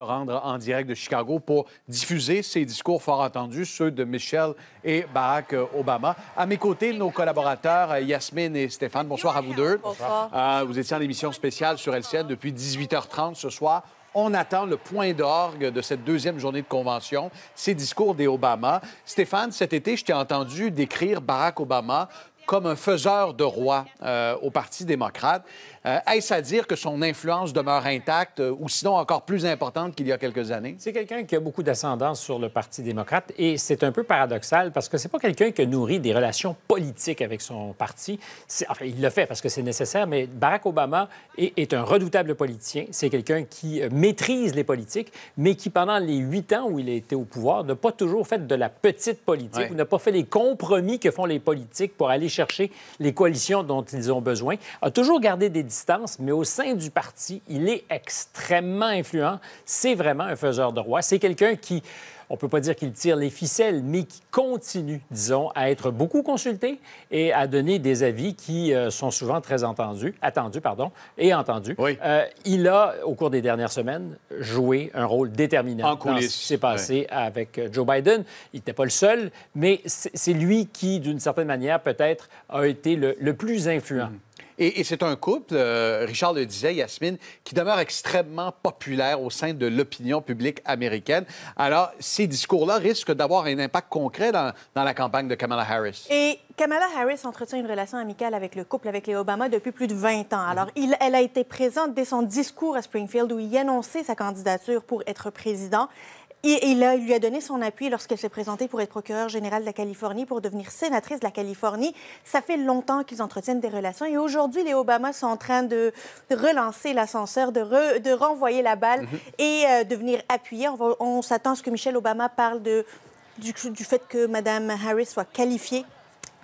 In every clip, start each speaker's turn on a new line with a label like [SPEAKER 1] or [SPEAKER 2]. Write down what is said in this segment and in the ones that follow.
[SPEAKER 1] rendre en direct de Chicago pour diffuser ces discours fort entendus, ceux de Michel et Barack euh, Obama. À mes côtés, nos collaborateurs euh, Yasmine et Stéphane, bonsoir à vous deux. Bonsoir. Euh, vous étiez en émission spéciale sur LCN depuis 18h30 ce soir. On attend le point d'orgue de cette deuxième journée de convention, ces discours des Obama. Stéphane, cet été, je t'ai entendu décrire Barack Obama comme un faiseur de roi euh, au Parti démocrate. Euh, est-ce à dire que son influence demeure intacte euh, ou sinon encore plus importante qu'il y a quelques années? C'est quelqu'un qui a beaucoup d'ascendance sur le Parti démocrate et c'est un peu paradoxal parce
[SPEAKER 2] que c'est pas quelqu'un qui nourrit des relations politiques avec son parti. Enfin, il le fait parce que c'est nécessaire, mais Barack Obama est, un redoutable politicien. C'est quelqu'un qui maîtrise les politiques, mais qui, pendant les huit ans où il a été au pouvoir, n'a pas toujours fait de la petite politique ou n'a pas fait les compromis que font les politiques pour aller chercher les coalitions dont ils ont besoin. A toujours gardé des distances, mais au sein du parti, il est extrêmement influent. C'est vraiment un faiseur de roi. C'est quelqu'un qui on ne peut pas dire qu'il tire les ficelles, mais qui continue, disons, à être beaucoup consulté et à donner des avis qui euh, sont souvent très entendus, attendus pardon, et entendus. Euh, il a, au cours des dernières semaines, joué un rôle déterminant dans ce qui s'est passé avec euh, Joe Biden. Il n'était pas le seul, mais
[SPEAKER 1] c'est lui qui, d'une certaine manière, peut-être, a été le, plus influent. Mm. Et, c'est un couple, euh, Richard le disait, Yasmine, qui demeure extrêmement populaire au sein de l'opinion publique américaine. Alors, ces discours-là risquent d'avoir un impact concret dans, la campagne de Kamala Harris.
[SPEAKER 3] Et Kamala Harris entretient une relation amicale avec le couple, avec les Obama, depuis plus de 20 ans. Alors, elle a été présente dès son discours à Springfield où il annonçait sa candidature pour être président. Et il, lui a donné son appui lorsqu'elle s'est présentée pour être procureure générale de la Californie, pour devenir sénatrice de la Californie. Ça fait longtemps qu'ils entretiennent des relations. Et aujourd'hui, les Obama sont en train de relancer l'ascenseur, de, renvoyer la balle mhm. et euh, de venir appuyer. On, s'attend à ce que Michelle Obama parle du, fait que Mme Harris soit qualifiée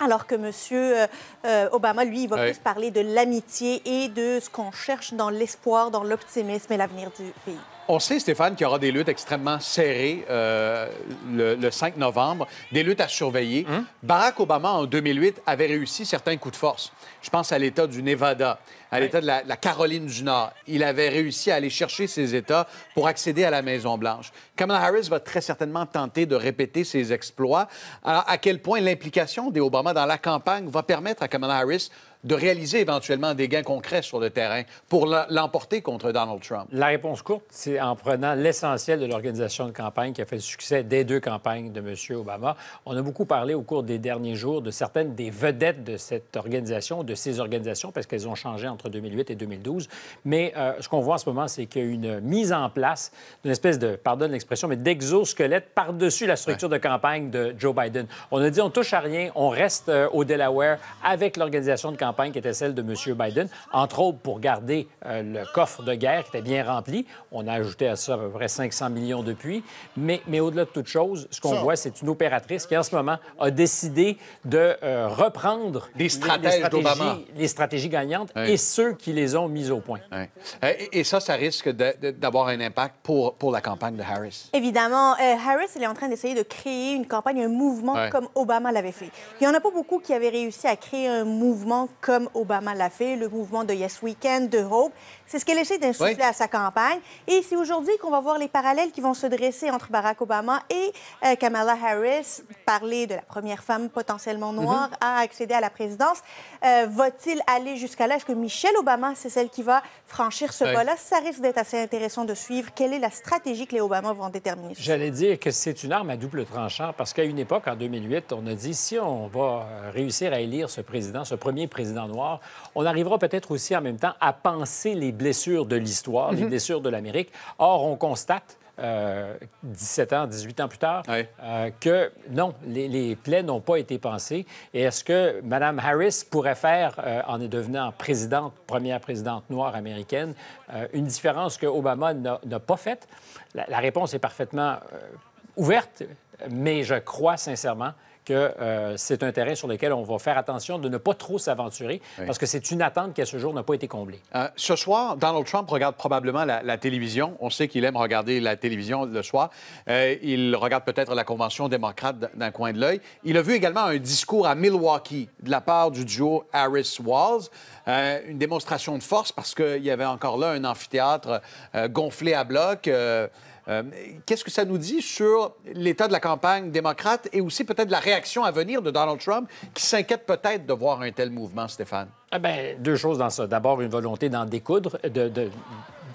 [SPEAKER 3] alors que M. Euh, euh, Obama, lui, il va plus parler de l'amitié et de ce qu'on cherche dans l'espoir, dans l'optimisme et l'avenir du pays.
[SPEAKER 1] On sait, Stéphane, qu'il y aura des luttes extrêmement serrées euh, le, 5 novembre, des luttes à surveiller. Hein? Barack Obama, en 2008, avait réussi certains coups de force. Je pense à l'État du Nevada, à l'État de la, Caroline du Nord. Il avait réussi à aller chercher ces États pour accéder à la Maison-Blanche. Kamala Harris va très certainement tenter de répéter ses exploits. Alors, à quel point l'implication des Obama dans la campagne va permettre à Kamala Harris de réaliser éventuellement des gains concrets sur le terrain pour l'emporter contre Donald Trump?
[SPEAKER 2] La réponse courte, c'est en prenant l'essentiel de l'organisation de campagne qui a fait le succès des deux campagnes de M. Obama. On a beaucoup parlé au cours des derniers jours de certaines des vedettes de cette organisation, de ces organisations, parce qu'elles ont changé entre 2008 et 2012. Mais euh, ce qu'on voit en ce moment, c'est qu'il y a une mise en place d'une espèce de, pardonne l'expression, mais d'exosquelette par-dessus la structure de campagne de Joe Biden. On a dit on touche à rien, on reste euh, au Delaware avec l'organisation de campagne qui était celle de M. Biden, entre autres pour garder euh, le coffre de guerre qui était bien rempli. On a ajouté à ça à peu près 500 millions depuis. Mais, mais au-delà de toute chose, ce qu'on voit, c'est une opératrice qui, en ce moment, a
[SPEAKER 1] décidé de euh, reprendre les, les,
[SPEAKER 2] stratégies, gagnantes et
[SPEAKER 1] ceux qui les ont mises au point. Euh, et, ça, ça risque d'avoir un impact pour, pour la campagne de Harris.
[SPEAKER 3] Évidemment. Harris, elle est en train d'essayer de créer une campagne, un mouvement comme Obama l'avait fait. Il n'y en a pas beaucoup qui avaient réussi à créer un mouvement comme Obama l'a fait, le mouvement de Yes Weekend, de Hope. C'est ce qu'elle essaie d'insuffler à sa campagne. Et c'est aujourd'hui qu'on va voir les parallèles qui vont se dresser entre Barack Obama et euh, Kamala Harris, parler de la première femme potentiellement mm-hmm. noire à accéder à la présidence. Euh, va-t-il aller jusqu'à là? Est-ce que Michelle Obama, c'est celle qui va franchir ce pas-là? Ça risque d'être assez intéressant de suivre. Quelle est la stratégie que les Obama vont déterminer?
[SPEAKER 2] J'allais dire que c'est une arme à double tranchant parce qu'à une époque, en 2008, on a dit si on va réussir à élire ce président, ce premier président, noir, on arrivera peut-être aussi en même temps à penser les blessures de l'histoire, les mhm. blessures de l'Amérique. Or, on constate 17 euh, ans, 18 ans plus tard, euh, que non, les, plaies n'ont pas été pensées. Et est-ce que Mme Harris pourrait faire, euh, en devenant présidente, première présidente noire américaine, une différence que Obama n'a pas faite? La, la, réponse est parfaitement ouverte, mais je crois sincèrement que euh, c'est un terrain sur lequel on va faire attention de ne pas trop s'aventurer parce que c'est une attente qui, à ce jour, n'a pas été comblée.
[SPEAKER 1] Euh, ce soir, Donald Trump regarde probablement la, télévision. On sait qu'il aime regarder la télévision le soir. Euh, il regarde peut-être la Convention démocrate d'un coin de l'œil. Il a vu également un discours à Milwaukee de la part du duo Harris-Walls. une démonstration de force parce qu'il y avait encore là un amphithéâtre gonflé à bloc. Euh, qu'est-ce que ça nous dit sur l'état de la campagne démocrate et aussi peut-être la réaction à venir de Donald Trump, qui s'inquiète peut-être de voir un tel mouvement, Stéphane? Eh ben, deux choses dans ça.
[SPEAKER 2] D'abord, une volonté d'en découdre, de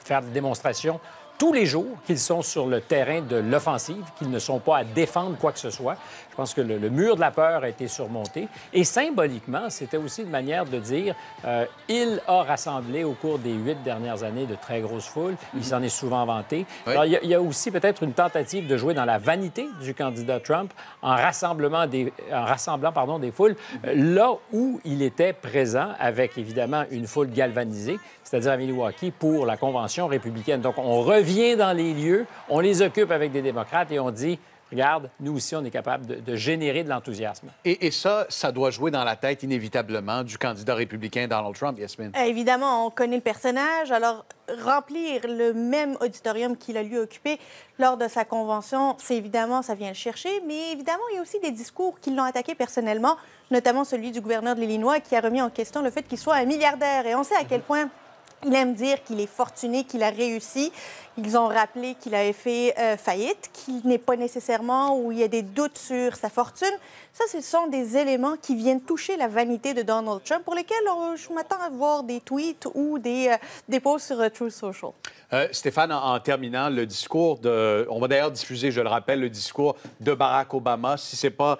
[SPEAKER 2] faire des démonstrations tous les jours qu'ils sont sur le terrain de l'offensive, qu'ils ne sont pas à défendre quoi que ce soit. Je pense que le, mur de la peur a été surmonté. Et symboliquement, c'était aussi une manière de dire euh, il a rassemblé au cours des huit dernières années de très grosses foules. Il mhm. s'en est souvent vanté. il y, a, aussi peut-être une tentative de jouer dans la vanité du candidat Trump en, rassemblement en rassemblant pardon, des foules mhm. euh, là où il était présent avec évidemment une foule galvanisée, c'est-à-dire à Milwaukee, pour la convention républicaine. Donc, on revient vient dans les lieux,
[SPEAKER 1] on les occupe avec des démocrates et on dit regarde, nous aussi, on est capable de, générer de l'enthousiasme. Et, ça, ça doit jouer dans la tête inévitablement du candidat républicain Donald Trump, Yasmine. Eh,
[SPEAKER 3] évidemment, on connaît le personnage. Alors, remplir le même auditorium qu'il a lui occupé lors de sa convention, c'est évidemment, ça vient le chercher, mais évidemment, il y a aussi des discours qui l'ont attaqué personnellement, notamment celui du gouverneur de l'Illinois qui a remis en question le fait qu'il soit un milliardaire. Et on sait à quel point il aime dire qu'il est fortuné, qu'il a réussi. Ils ont rappelé qu'il avait fait euh, faillite, qu'il n'est pas nécessairement ou il y a des doutes sur sa fortune. Ça, ce sont des éléments qui viennent toucher la vanité de Donald Trump, pour lesquels euh, je m'attends à voir des tweets ou des, euh, posts sur euh, True Social.
[SPEAKER 1] Stéphane, en, terminant, le discours de... On va d'ailleurs diffuser, je le rappelle, le discours de Barack Obama. Si ce n'est pas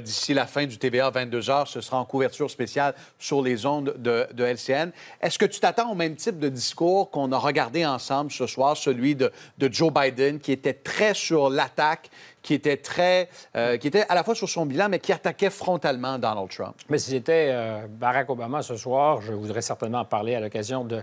[SPEAKER 1] d'ici la fin du TVA 22 h ce sera en couverture spéciale sur les ondes de, LCN. Est-ce que tu t'attends au même type de discours qu'on a regardé ensemble ce soir, celui de, de Joe Biden, qui était très sur l'attaque, qui était très, euh, qui était à la fois sur son bilan, mais qui attaquait frontalement Donald Trump. Mais si c'était euh, Barack Obama ce soir, je voudrais certainement parler
[SPEAKER 2] à l'occasion de,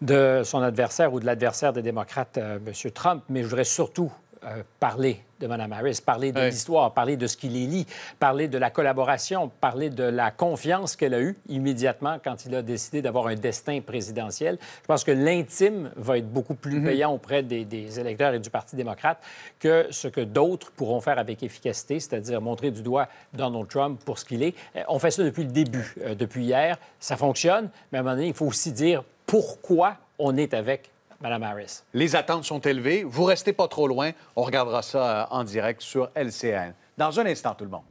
[SPEAKER 2] de son adversaire ou de l'adversaire des démocrates, euh, M. Trump, mais je voudrais surtout euh, parler de Mme Harris, parler de l'histoire, parler de ce qui les parler de la collaboration, parler de la confiance qu'elle a eue immédiatement quand il a décidé d'avoir un destin présidentiel. Je pense que l'intime va être beaucoup plus mhm. payant auprès des, électeurs et du Parti démocrate que ce que d'autres pourront faire avec efficacité, c'est-à-dire montrer du doigt Donald Trump pour ce qu'il est. Euh, on fait ça depuis le début, euh, depuis hier. Ça fonctionne, mais à un moment donné, il faut aussi
[SPEAKER 1] dire pourquoi on est avec Madame Harris. Les attentes sont élevées. Vous restez pas trop loin. On regardera ça euh, en direct sur LCN. Dans un instant, tout le monde.